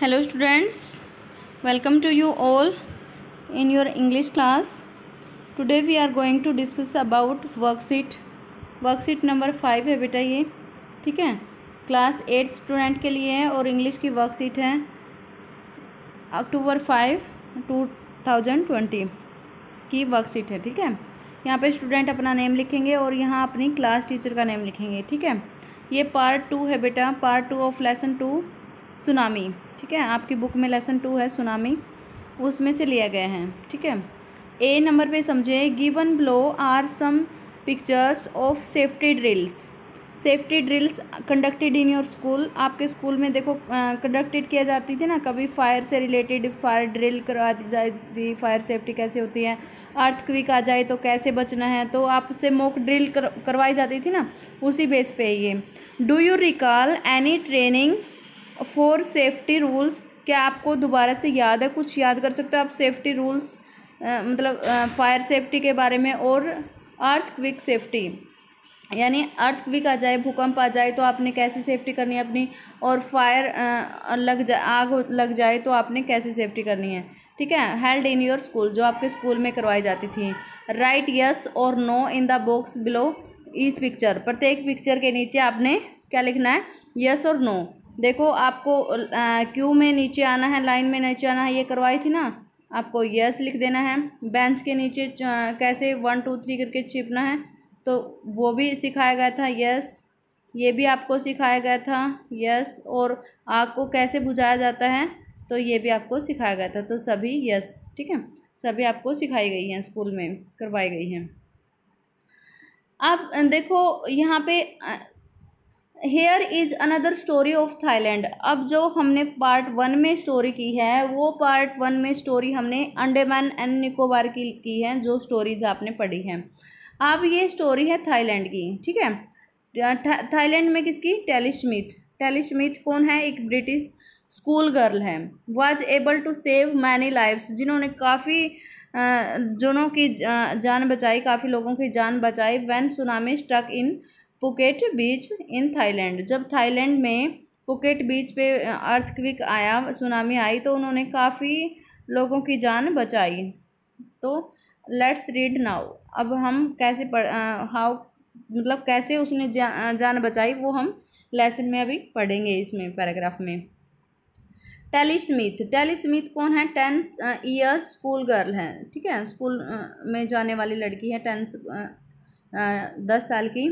hello students welcome to you all in your English class today we are going to discuss about worksheet worksheet number five है बेटा ये ठीक है class eight student के लिए है और इंग्लिश की वर्कशीट है October five two thousand twenty की वर्कशीट है ठीक है यहाँ पे स्टूडेंट अपना नेम लिखेंगे और यहाँ अपनी क्लास टीचर का नेम लिखेंगे ठीक है ये पार्ट टू है बेटा part two of lesson two tsunami ठीक है आपकी बुक में लेसन टू है सुनामी उसमें से लिया गया है ठीक है ए नंबर पे समझे given below are some pictures of safety drills safety drills conducted in your school आपके स्कूल में देखो कंडक्टेड किया जाती थी ना कभी फायर से रिलेटेड फायर ड्रिल करवा दी जाती फायर सेफ्टी कैसे होती है क्विक आ जाए तो कैसे बचना है तो आपसे मोक ड्रिल कर, करवाई जाती थी ना उसी बेस पे ये do you recall any training for safety rules क्या आपको दोबारा से याद है कुछ याद कर सकते हो आप सेफ्टी रूल्स मतलब फायर सेफ्टी के बारे में और अर्थ क्विक सेफ्टी यानी अर्थ क्विक आ जाए भूकंप आ जाए तो आपने कैसे सेफ्टी करनी है अपनी और फायर लग जा आग लग जाए तो आपने कैसे सेफ्टी करनी है ठीक है हेल्ड इन योर स्कूल जो आपके स्कूल में करवाई जाती थी राइट यस और no in the box below each picture प्रत्येक पिक्चर के नीचे आपने क्या लिखना है यस और नो देखो आपको क्यू में नीचे आना है लाइन में नीचे आना है ये करवाई थी ना आपको यस लिख देना है बेंच के नीचे कैसे वन टू थ्री करके छिपना है तो वो भी सिखाया गया था यस ये भी आपको सिखाया गया था यस और आग को कैसे बुझाया जाता है तो ये भी आपको सिखाया गया था तो सभी यस ठीक है सभी आपको सिखाई गई हैं स्कूल में करवाई गई हैं अब देखो यहाँ पे here is another story of Thailand अब जो हमने पार्ट वन में स्टोरी की है वो पार्ट वन में स्टोरी हमने अंडेमान एंड निकोबार की की है जो स्टोरीज आपने पढ़ी हैं अब ये स्टोरी है थाईलैंड की ठीक है थाईलैंड में किसकी टेली स्मिथ कौन है एक ब्रिटिश स्कूल गर्ल है was able to save many lifes जिन्होंने काफ़ी जनों की जान बचाई काफ़ी लोगों की जान बचाई when tsunami struck in Phuket beach in Thailand जब थाईलैंड में पुकेट बीच पे अर्थक्विक आया सुनामी आई तो उन्होंने काफ़ी लोगों की जान बचाई तो लेट्स रीड नाउ अब हम कैसे पढ़ हाउ मतलब कैसे उसने जा, जान बचाई वो हम लेसन में अभी पढ़ेंगे इसमें पैराग्राफ में टेली स्मिथ टेली स्मिथ कौन है टेंथ ईयर्स स्कूल गर्ल है ठीक है स्कूल में जाने वाली लड़की है टेंथ दस साल की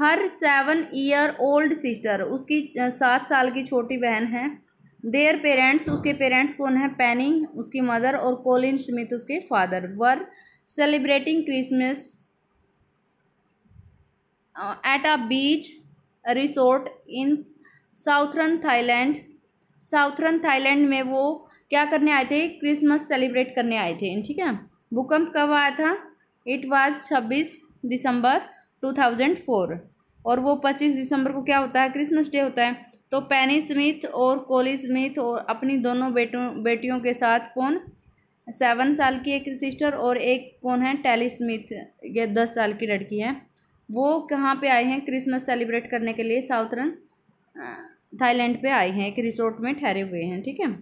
her seven year old sister उसकी सात साल की छोटी बहन है देयर पेरेंट्स उसके पेरेंट्स कौन है पैनी उसकी मदर और कोलिन स्मिथ उसके father were celebrating Christmas at a beach resort in southern Thailand southern Thailand में वो क्या करने आए थे क्रिसमस सेलिब्रेट करने आए थे ठीक है भूकंप कब आया था इट वाज छब्बीस दिसंबर 2004 और वो 25 दिसंबर को क्या होता है क्रिसमस डे होता है तो पैनी स्मिथ और कोली स्मिथ और अपनी दोनों बेटों बेटियों के साथ कौन सेवन साल की एक सिस्टर और एक कौन है टैली स्मिथ ये दस साल की लड़की है वो कहाँ पे आए हैं क्रिसमस सेलिब्रेट करने के लिए साउथर्न थाईलैंड पे आए हैं एक रिसोर्ट में ठहरे हुए हैं ठीक है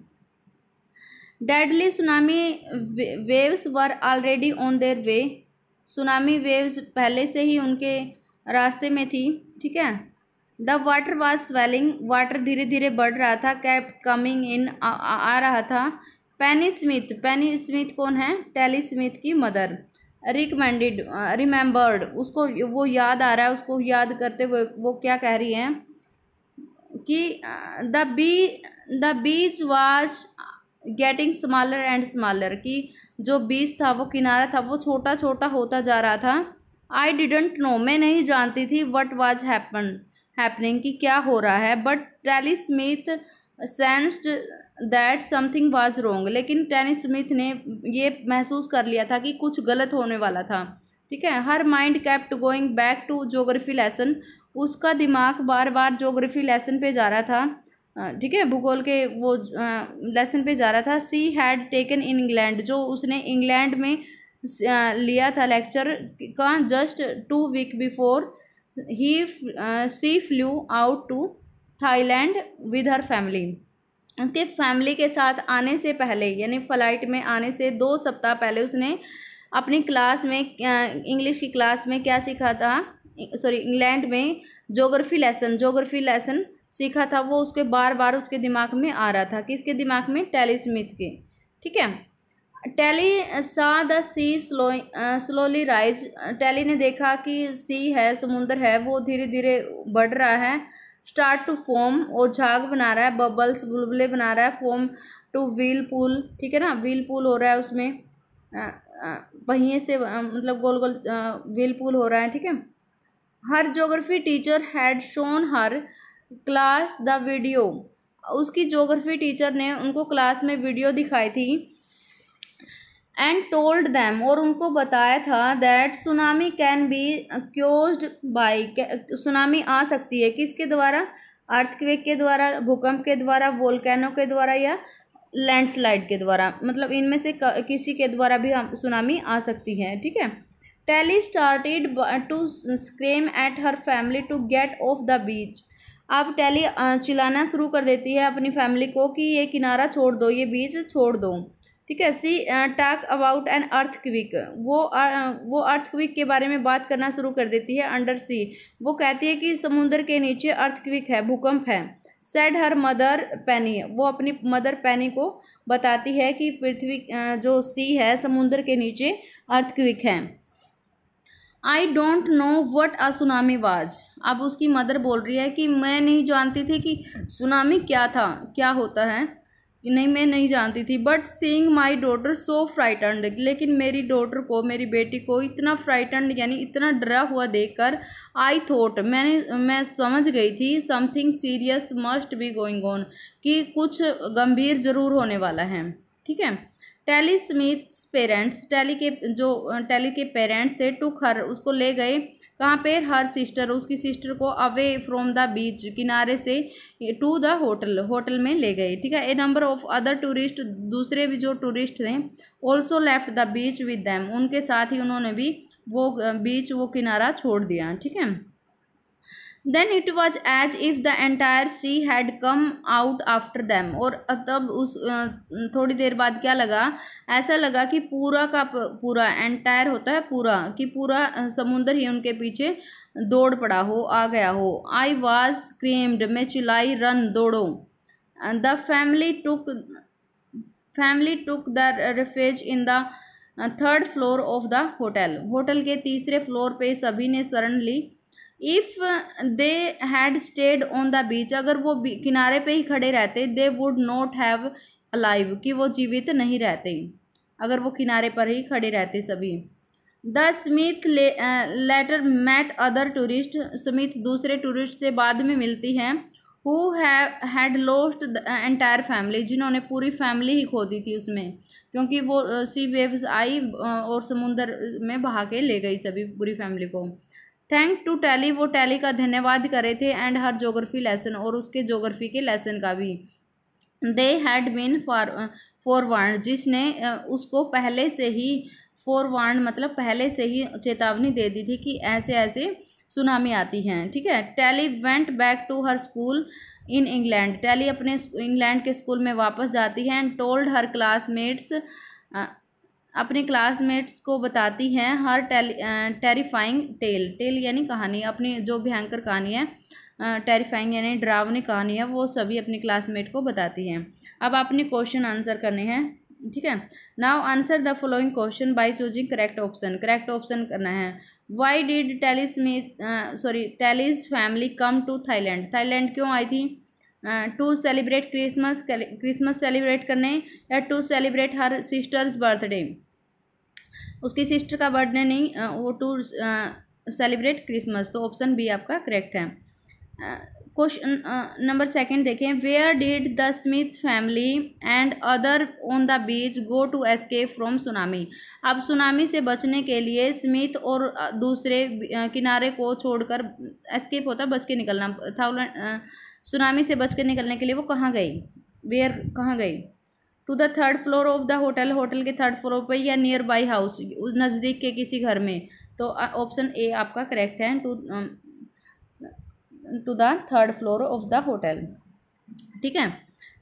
deadly tsunami waves were already on their way tsunami waves पहले से ही उनके रास्ते में थी ठीक है the water was swelling water धीरे धीरे बढ़ रहा था कैप कमिंग इन आ, रहा था पैनी स्मिथ पैनी स्मिथ कौन है टेली स्मिथ की मदर रिकमेंडेड रिमेंबर्ड उसको वो याद आ रहा है उसको याद करते हुए वो क्या कह रही हैं कि the B the beach was getting smaller and smaller कि जो बीच था वो किनारा था वो छोटा छोटा होता जा रहा था आई डिडेंट नो मैं नहीं जानती थी वट वॉज हैपन हैपनिंग कि क्या हो रहा है but Tilly Smith sensed that something was wrong लेकिन टैनी स्मिथ ने ये महसूस कर लिया था कि कुछ गलत होने वाला था ठीक है her mind kept going back to geography lesson उसका दिमाग बार बार जोग्राफी लेसन पे जा रहा था ठीक है भूगोल के वो लेसन पे जा रहा था she had taken in England जो उसने इंग्लैंड में लिया था लेक्चर का जस्ट टू वीक बिफोर ही she flew out to Thailand with her family उसके फैमिली के साथ आने से पहले यानी फ्लाइट में आने से दो सप्ताह पहले उसने अपनी क्लास में इंग्लिश की क्लास में क्या सीखा था सॉरी इंग्लैंड में जोग्राफी लेसन जोग्राफी लेसन सीखा था वो उसके बार बार उसके दिमाग में आ रहा था किसके दिमाग में टैली स्मिथ के ठीक है Tilly saw the sea slow slowly rise Tilly ने देखा कि सी है समुंदर है वो धीरे धीरे बढ़ रहा है स्टार्ट टू फॉर्म और झाग बना रहा है बबल्स बुलबुले बना रहा है फॉर्म टू व्हील पुल ठीक है ना व्हील पुल हो रहा है उसमें पहिए से मतलब गोल गोल व्हील पुल हो रहा है ठीक है her geography teacher had shown her class the video उसकी जोग्राफी टीचर ने उनको क्लास में वीडियो दिखाई थी एंड टोल्ड दैम और उनको बताया था that tsunami can be caused by tsunami आ सकती है किसके द्वारा अर्थक्वेक के द्वारा भूकंप के द्वारा वोलकैनो के द्वारा या लैंडस्लाइड के द्वारा मतलब इनमें से किसी के द्वारा भी हम सुनामी आ सकती है ठीक है Tilly started to scream at her family to get off the beach अब टैली चिल्लाना शुरू कर देती है अपनी फैमिली को कि ये किनारा छोड़ दो ये बीज छोड़ दो ठीक है she talk about an earthquake वो आ, वो अर्थ क्विक के बारे में बात करना शुरू कर देती है अंडर सी वो कहती है कि समुंदर के नीचे अर्थ क्विक है भूकंप है सेड हर मदर पैनी वो अपनी मदर पैनी को बताती है कि पृथ्वी जो सी है समुंदर के नीचे अर्थ क्विक है I don't know what a tsunami was अब उसकी मदर बोल रही है कि मैं नहीं जानती थी कि सुनामी क्या था क्या होता है कि नहीं मैं नहीं जानती थी but seeing my daughter so frightened लेकिन मेरी डॉटर को मेरी बेटी को इतना फ्राइटनड यानी इतना डरा हुआ देखकर आई थॉट मैंने मैं समझ गई थी something serious must be going on कि कुछ गंभीर ज़रूर होने वाला है ठीक है टैली स्मिथ्स पेरेंट्स टैली के जो टैली के पेरेंट्स थे टू हर उसको ले गए कहाँ पे हर सिस्टर उसकी सिस्टर को अवे फ्रॉम द बीच किनारे से टू द होटल होटल में ले गए ठीक है a number of other tourist दूसरे भी जो टूरिस्ट थे also left the beach with them उनके साथ ही उन्होंने भी वो बीच वो किनारा छोड़ दिया ठीक है then it was as if the entire sea had come out after them और तब उस थोड़ी देर बाद क्या लगा ऐसा लगा कि पूरा का पूरा एंटायर होता है पूरा कि पूरा समुंदर ही उनके पीछे दौड़ पड़ा हो आ गया हो आई वॉज क्रीम्ड मैं चिल्लाई रन दौड़ो the family took family took the refuge in the third floor of the hotel hotel के तीसरे फ्लोर पे सभी ने शरण ली if they had stayed on the beach अगर वो किनारे पे ही खड़े रहते they would not have alive कि वो जीवित नहीं रहते अगर वो किनारे पर ही खड़े रहते सभी the Smith later met other tourist Smith दूसरे टूरिस्ट से बाद में मिलती हैं who had lost the entire family जिन्होंने पूरी फैमिली ही खो दी थी उसमें क्योंकि वो सी uh, वेव्स आई uh, और समुंदर में बहा के ले गई सभी पूरी फैमिली को थैंक टू टैली वो टैली का धन्यवाद करे थे एंड हर जोग्राफी लेसन और उसके जोग्राफी के लेसन का भी they had been for forward जिसने उसको पहले से ही फॉरवार्ड मतलब पहले से ही चेतावनी दे दी थी कि ऐसे ऐसे सुनामी आती हैं ठीक है Tilly went back to her school in England Tilly अपने इंग्लैंड के स्कूल में वापस जाती है एंड टोल्ड हर क्लासमेट्स अपने क्लासमेट्स को बताती हैं हर टेरिफाइंग टेल टेल यानी कहानी अपनी जो भयंकर कहानी है टेरिफाइंग यानी ड्रावनी कहानी है वो सभी अपने क्लासमेट को बताती हैं अब आपने क्वेश्चन आंसर करने हैं ठीक है now answer the following question by choosing correct option correct option करना है why did me sorry Tilly's family come to Thailand Thailand क्यों आई थी to celebrate Christmas Christmas celebrate करने या to celebrate her sister's birthday उसकी sister का birthday नहीं वो टू सेलिब्रेट क्रिसमस तो ऑप्शन बी आपका करेक्ट है क्वेश्चन नंबर सेकंड देखें where did the Smith family and other on the beach go to escape from tsunami अब tsunami से बचने के लिए स्मिथ और दूसरे किनारे को छोड़कर एस्केप होता बच के निकलना थाउलेंड सुनामी से बचकर निकलने के लिए वो कहाँ गई वेयर कहाँ गई to the third floor of the hotel hotel के थर्ड फ्लोर पर या नियर बाई हाउस नज़दीक के किसी घर में तो ऑप्शन ए आपका करेक्ट है to to the third floor of the hotel ठीक है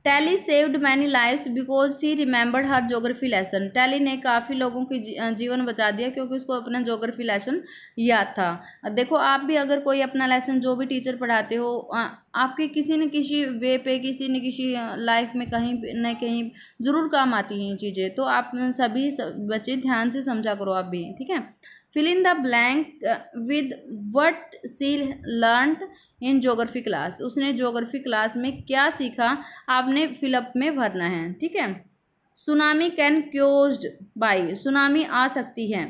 Tilly saved many lifes because he remembered her geography lesson Tilly ने काफ़ी लोगों की जीवन बचा दिया क्योंकि उसको अपना जोग्राफी लेसन याद था देखो आप भी अगर कोई अपना लेसन जो भी टीचर पढ़ाते हो आपके किसी न किसी वे पे किसी न किसी लाइफ में कहीं न कहीं ज़रूर काम आती हैं ये चीज़ें तो आप सभी बच्चे ध्यान से समझा करो आप भी ठीक है fill in the blank with what she learn in geography class उसने जोग्राफी क्लास में क्या सीखा आपने फिलअप में भरना है ठीक है tsunami can cause by tsunami आ सकती है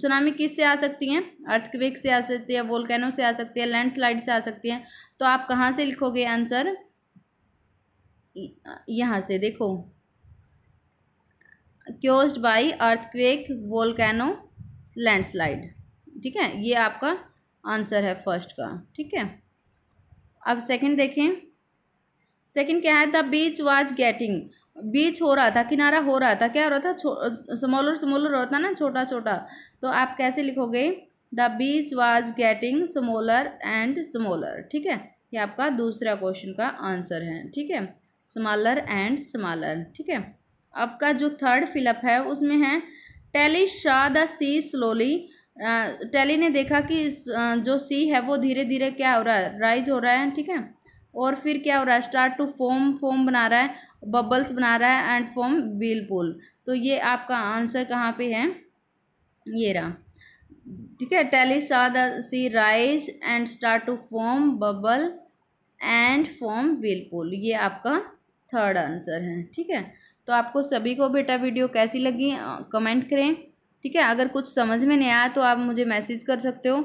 सुनामी किस से आ सकती है अर्थक्वेक से आ सकती है वोल्केनो से आ सकती है लैंडस्लाइड से आ सकती है तो आप कहाँ से लिखोगे आंसर यहाँ से देखो cause by earthquake volcano landslide ठीक है ये आपका आंसर है फर्स्ट का ठीक है अब सेकंड देखें सेकंड क्या है the beach was getting beach हो रहा था किनारा हो रहा था क्या हो रहा था स्मॉलर स्मॉलर होता था ना छोटा छोटा तो आप कैसे लिखोगे the beach was getting smaller and smaller ठीक है ये आपका दूसरा क्वेश्चन का आंसर है ठीक है स्मॉलर एंड स्मॉलर ठीक है आपका जो थर्ड फिलअप है उसमें है Tilly saw the sea slowly Tilly ने देखा कि जो सी है वो धीरे धीरे क्या हो रहा है राइज हो रहा है ठीक है और फिर क्या हो रहा है स्टार्ट टू फोम फोम बना रहा है बबल्स बना रहा है एंड फोम व्हील पुल तो ये आपका आंसर कहाँ पे है ये रहा ठीक है Tilly saw the sea rise and start to foam bubble and foam whirlpool ये आपका थर्ड आंसर है ठीक है तो आपको सभी को बेटा वीडियो कैसी लगी कमेंट करें ठीक है अगर कुछ समझ में नहीं आया तो आप मुझे मैसेज कर सकते हो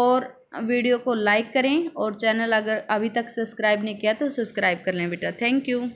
और वीडियो को लाइक करें और चैनल अगर अभी तक सब्सक्राइब नहीं किया तो सब्सक्राइब कर लें बेटा थैंक यू